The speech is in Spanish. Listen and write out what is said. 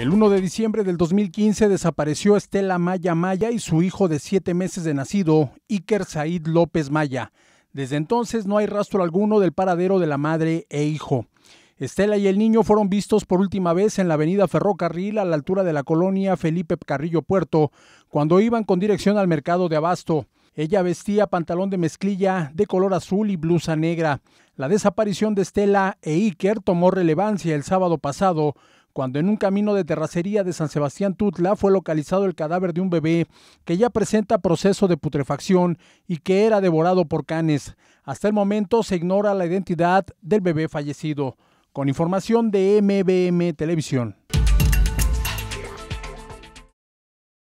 El 1 de diciembre del 2015 desapareció Estela Maya Maya y su hijo de siete meses de nacido, Iker Said López Maya. Desde entonces no hay rastro alguno del paradero de la madre e hijo. Estela y el niño fueron vistos por última vez en la avenida Ferrocarril a la altura de la colonia Felipe Carrillo Puerto, cuando iban con dirección al mercado de abasto. Ella vestía pantalón de mezclilla de color azul y blusa negra. La desaparición de Estela e Iker tomó relevancia el sábado pasado, cuando en un camino de terracería de San Sebastián Tutla fue localizado el cadáver de un bebé que ya presenta proceso de putrefacción y que era devorado por canes. Hasta el momento se ignora la identidad del bebé fallecido. Con información de MBM Televisión.